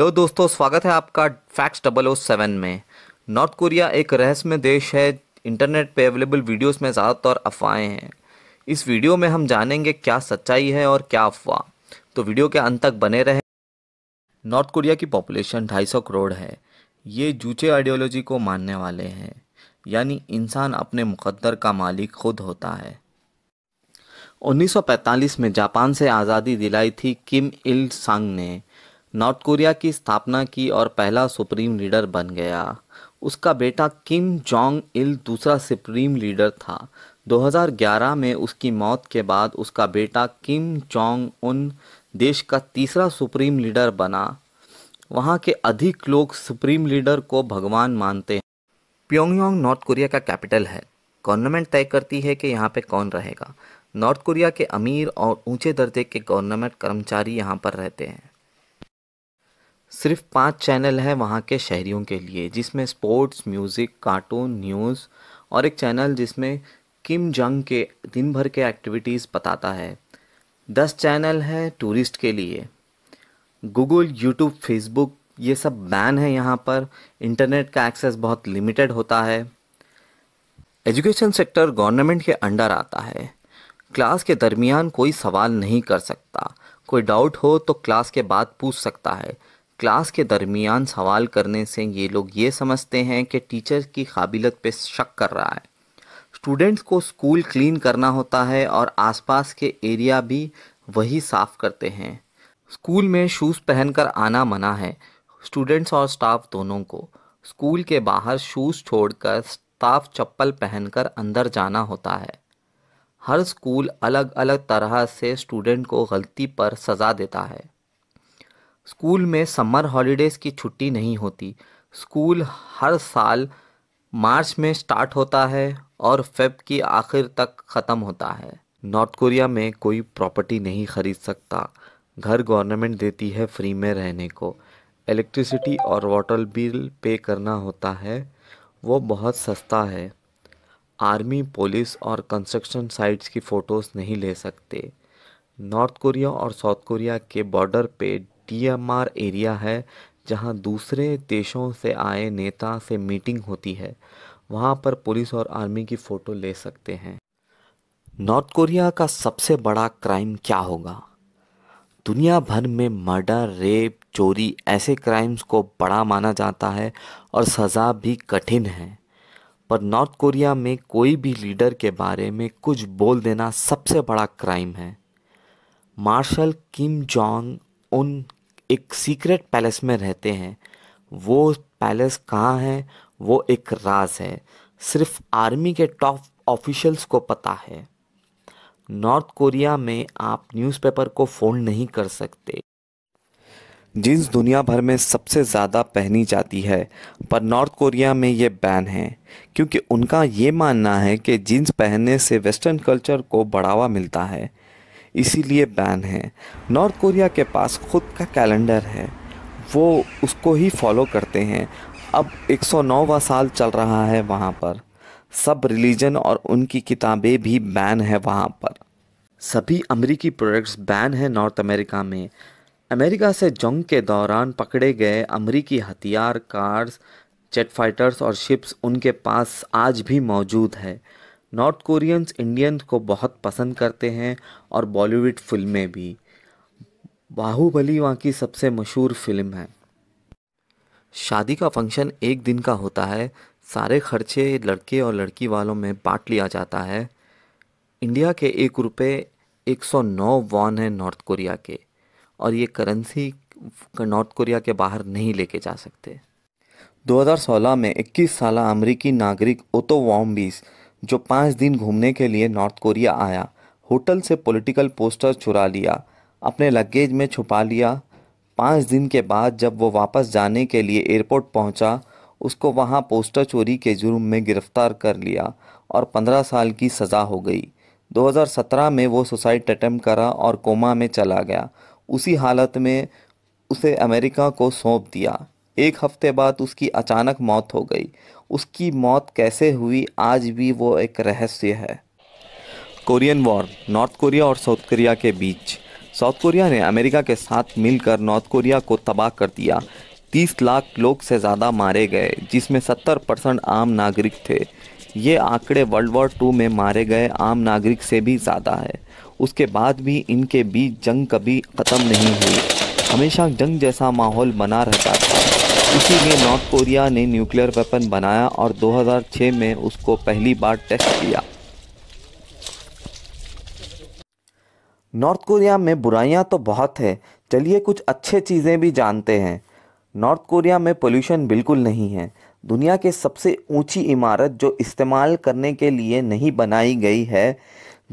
hello दोस्तों स्वागत है आपका फैक्स डबल ओ सेवन में नॉर्थ कोरिया एक रहस्यमय देश है इंटरनेट पे अवेलेबल वीडियोस में ज़्यादातर अफवाहें हैं इस वीडियो में हम जानेंगे क्या सच्चाई है और क्या अफवाह तो वीडियो के अंत तक बने रहे नॉर्थ कोरिया की पॉपुलेशन 250 करोड़ है ये जूचे आइडियोलॉजी को मानने वाले हैं यानी इंसान अपने मुकद्दर का मालिक खुद होता है 1945 में जापान से आज़ादी दिलाई थी किम इल सांग ने नॉर्थ कोरिया की स्थापना की और पहला सुप्रीम लीडर बन गया उसका बेटा किम जोंग इल दूसरा सुप्रीम लीडर था 2011 में उसकी मौत के बाद उसका बेटा किम जोंग उन देश का तीसरा सुप्रीम लीडर बना वहाँ के अधिक लोग सुप्रीम लीडर को भगवान मानते हैं प्योंगयोंग नॉर्थ कोरिया का कैपिटल है गवर्नमेंट तय करती है कि यहाँ पे कौन रहेगा नॉर्थ कोरिया के अमीर और ऊंचे दर्जे के गवर्नमेंट कर्मचारी यहाँ पर रहते हैं सिर्फ पांच चैनल हैं वहाँ के शहरीों के लिए जिसमें स्पोर्ट्स म्यूज़िक कार्टून न्यूज़ और एक चैनल जिसमें किम जंग के दिन भर के एक्टिविटीज़ बताता है दस चैनल हैं टूरिस्ट के लिए गूगल यूट्यूब फेसबुक ये सब बैन है यहाँ पर इंटरनेट का एक्सेस बहुत लिमिटेड होता है एजुकेशन सेक्टर गवर्नमेंट के अंडर आता है क्लास के दरमियान कोई सवाल नहीं कर सकता कोई डाउट हो तो क्लास के बाद पूछ सकता है क्लास के दरमियान सवाल करने से ये लोग ये समझते हैं कि टीचर की काबिलत पे शक कर रहा है स्टूडेंट्स को स्कूल क्लीन करना होता है और आसपास के एरिया भी वही साफ़ करते हैं स्कूल में शूज़ पहनकर आना मना है स्टूडेंट्स और स्टाफ दोनों को स्कूल के बाहर शूज़ छोड़कर स्टाफ चप्पल पहनकर अंदर जाना होता है हर स्कूल अलग अलग तरह से स्टूडेंट को गलती पर सज़ा देता है स्कूल में समर हॉलीडेज़ की छुट्टी नहीं होती स्कूल हर साल मार्च में स्टार्ट होता है और फेब की आखिर तक ख़त्म होता है नॉर्थ कोरिया में कोई प्रॉपर्टी नहीं ख़रीद सकता घर गवर्नमेंट देती है फ्री में रहने को इलेक्ट्रिसिटी और वाटर बिल पे करना होता है वो बहुत सस्ता है आर्मी पुलिस और कंस्ट्रक्शन साइट्स की फ़ोटोज़ नहीं ले सकते नॉर्थ कोरिया और साउथ कोरिया के बॉर्डर पे टीएमआर एरिया है जहां दूसरे देशों से आए नेता से मीटिंग होती है वहां पर पुलिस और आर्मी की फ़ोटो ले सकते हैं नॉर्थ कोरिया का सबसे बड़ा क्राइम क्या होगा दुनिया भर में मर्डर रेप चोरी ऐसे क्राइम्स को बड़ा माना जाता है और सज़ा भी कठिन है पर नॉर्थ कोरिया में कोई भी लीडर के बारे में कुछ बोल देना सबसे बड़ा क्राइम है मार्शल किम जोंग उन एक सीक्रेट पैलेस में रहते हैं वो पैलेस कहाँ है वो एक राज है सिर्फ आर्मी के टॉप ऑफिशियल्स को पता है नॉर्थ कोरिया में आप न्यूज़पेपर को फ़ोल्ड नहीं कर सकते जीन्स दुनिया भर में सबसे ज़्यादा पहनी जाती है पर नॉर्थ कोरिया में ये बैन है क्योंकि उनका ये मानना है कि जीन्स पहनने से वेस्टर्न कल्चर को बढ़ावा मिलता है इसीलिए बैन है नॉर्थ कोरिया के पास खुद का कैलेंडर है वो उसको ही फॉलो करते हैं अब 109वां साल चल रहा है वहाँ पर सब रिलीजन और उनकी किताबें भी बैन है वहाँ पर सभी अमेरिकी प्रोडक्ट्स बैन है नॉर्थ अमेरिका में अमेरिका से जंग के दौरान पकड़े गए अमेरिकी हथियार कार्स जेट फाइटर्स और शिप्स उनके पास आज भी मौजूद है नॉर्थ कोरियंस इंडियंस को बहुत पसंद करते हैं और बॉलीवुड फिल्में भी बाहुबली वहाँ की सबसे मशहूर फिल्म है शादी का फंक्शन एक दिन का होता है सारे खर्चे लड़के और लड़की वालों में बांट लिया जाता है इंडिया के एक रुपये एक सौ नौ वॉन है नॉर्थ कोरिया के और ये करेंसी नॉर्थ कोरिया के बाहर नहीं लेके जा सकते 2016 में 21 साल अमेरिकी नागरिक ओतो वॉम्बिस जो पाँच दिन घूमने के लिए नॉर्थ कोरिया आया होटल से पॉलिटिकल पोस्टर चुरा लिया अपने लगेज में छुपा लिया पाँच दिन के बाद जब वो वापस जाने के लिए एयरपोर्ट पहुंचा, उसको वहां पोस्टर चोरी के जुर्म में गिरफ्तार कर लिया और पंद्रह साल की सज़ा हो गई 2017 में वो सुसाइड अटैम्प्ट करा और कोमा में चला गया उसी हालत में उसे अमेरिका को सौंप दिया एक हफ्ते बाद उसकी अचानक मौत हो गई उसकी मौत कैसे हुई आज भी वो एक रहस्य है कोरियन वॉर नॉर्थ कोरिया और साउथ कोरिया के बीच साउथ कोरिया ने अमेरिका के साथ मिलकर नॉर्थ कोरिया को तबाह कर दिया 30 लाख लोग से ज़्यादा मारे गए जिसमें 70 परसेंट आम नागरिक थे ये आंकड़े वर्ल्ड वॉर टू में मारे गए आम नागरिक से भी ज़्यादा है उसके बाद भी इनके बीच जंग कभी ख़त्म नहीं हुई हमेशा जंग जैसा माहौल बना रहता था उसी में नॉर्थ कोरिया ने न्यूक्लियर वेपन बनाया और 2006 में उसको पहली बार टेस्ट किया नॉर्थ कोरिया में बुराइयां तो बहुत है चलिए कुछ अच्छे चीज़ें भी जानते हैं नॉर्थ कोरिया में पोल्यूशन बिल्कुल नहीं है दुनिया के सबसे ऊंची इमारत जो इस्तेमाल करने के लिए नहीं बनाई गई है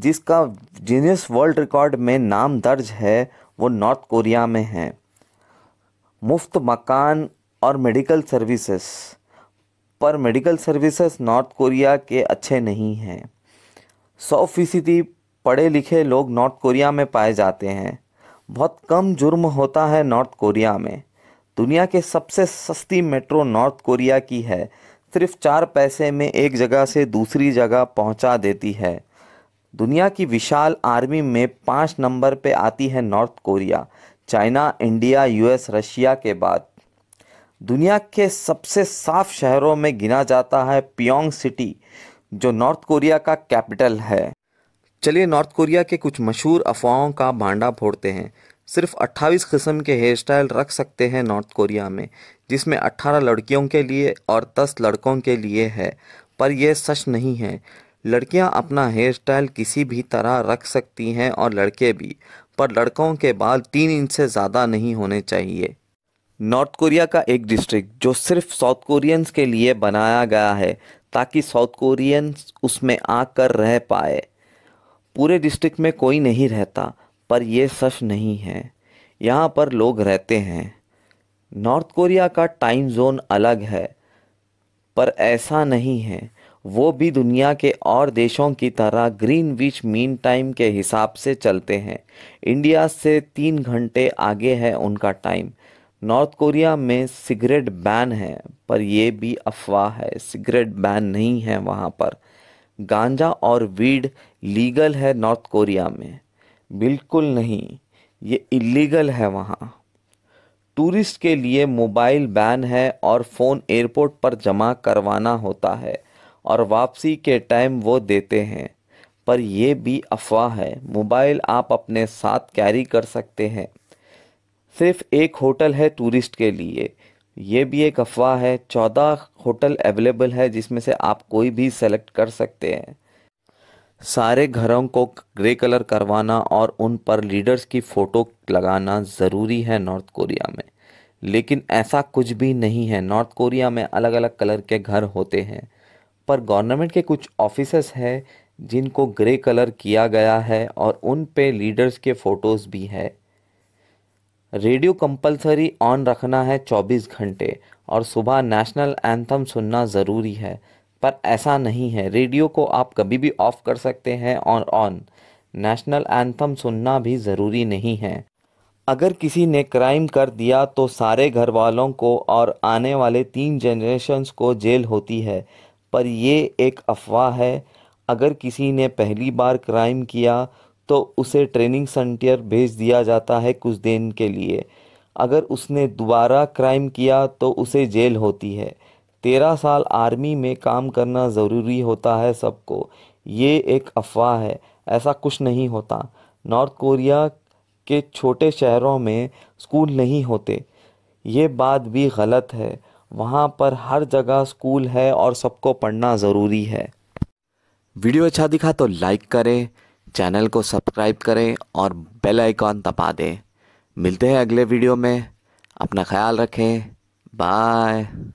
जिसका जीनियस वर्ल्ड रिकॉर्ड में नाम दर्ज है वो नॉर्थ कोरिया में है मुफ्त मकान और मेडिकल सर्विसेज पर मेडिकल सर्विसेज नॉर्थ कोरिया के अच्छे नहीं हैं सौ फीसदी पढ़े लिखे लोग नॉर्थ कोरिया में पाए जाते हैं बहुत कम जुर्म होता है नॉर्थ कोरिया में दुनिया के सबसे सस्ती मेट्रो नॉर्थ कोरिया की है सिर्फ चार पैसे में एक जगह से दूसरी जगह पहुंचा देती है दुनिया की विशाल आर्मी में पाँच नंबर पे आती है North Korea China India US Russia के बाद दुनिया के सबसे साफ शहरों में गिना जाता है पियोंग सिटी जो नॉर्थ कोरिया का कैपिटल है चलिए नॉर्थ कोरिया के कुछ मशहूर अफवाहों का भांडा फोड़ते हैं सिर्फ 28 किस्म के हेयर स्टाइल रख सकते हैं नॉर्थ कोरिया में जिसमें 18 लड़कियों के लिए और 10 लड़कों के लिए है पर यह सच नहीं है लड़कियां अपना हेयर स्टाइल किसी भी तरह रख सकती हैं और लड़के भी पर लड़कों के बाल तीन इंच से ज़्यादा नहीं होने चाहिए नॉर्थ कोरिया का एक डिस्ट्रिक्ट जो सिर्फ साउथ कोरियंस के लिए बनाया गया है ताकि साउथ कोरियंस उसमें आकर रह पाए पूरे डिस्ट्रिक्ट में कोई नहीं रहता पर यह सच नहीं है यहाँ पर लोग रहते हैं नॉर्थ कोरिया का टाइम जोन अलग है पर ऐसा नहीं है वो भी दुनिया के और देशों की तरह ग्रीन विच मीन टाइम के हिसाब से चलते हैं इंडिया से तीन घंटे आगे है उनका टाइम नॉर्थ कोरिया में सिगरेट बैन है पर यह भी अफवाह है सिगरेट बैन नहीं है वहाँ पर गांजा और वीड लीगल है नॉर्थ कोरिया में बिल्कुल नहीं ये इलीगल है वहाँ टूरिस्ट के लिए मोबाइल बैन है और फ़ोन एयरपोर्ट पर जमा करवाना होता है और वापसी के टाइम वो देते हैं पर यह भी अफवाह है मोबाइल आप अपने साथ कैरी कर सकते हैं सिर्फ एक होटल है टूरिस्ट के लिए ये भी एक अफवाह है चौदह होटल अवेलेबल है जिसमें से आप कोई भी सेलेक्ट कर सकते हैं सारे घरों को ग्रे कलर करवाना और उन पर लीडर्स की फ़ोटो लगाना ज़रूरी है नॉर्थ कोरिया में लेकिन ऐसा कुछ भी नहीं है नॉर्थ कोरिया में अलग अलग कलर के घर होते हैं पर गवर्नमेंट के कुछ ऑफिसर्स हैं जिनको ग्रे कलर किया गया है और उन पे लीडर्स के फ़ोटोज़ भी है रेडियो कंपलसरी ऑन रखना है 24 घंटे और सुबह नेशनल एंथम सुनना ज़रूरी है पर ऐसा नहीं है रेडियो को आप कभी भी ऑफ़ कर सकते हैं और ऑन नेशनल एंथम सुनना भी ज़रूरी नहीं है अगर किसी ने क्राइम कर दिया तो सारे घर वालों को और आने वाले तीन जनरेशन्स को जेल होती है पर यह एक अफवाह है अगर किसी ने पहली बार क्राइम किया तो उसे ट्रेनिंग सेंटर भेज दिया जाता है कुछ दिन के लिए अगर उसने दोबारा क्राइम किया तो उसे जेल होती है तेरह साल आर्मी में काम करना ज़रूरी होता है सबको ये एक अफवाह है ऐसा कुछ नहीं होता नॉर्थ कोरिया के छोटे शहरों में स्कूल नहीं होते ये बात भी गलत है वहाँ पर हर जगह स्कूल है और सबको पढ़ना ज़रूरी है वीडियो अच्छा दिखा तो लाइक करें चैनल को सब्सक्राइब करें और बेल आइकॉन दबा दें मिलते हैं अगले वीडियो में अपना ख्याल रखें बाय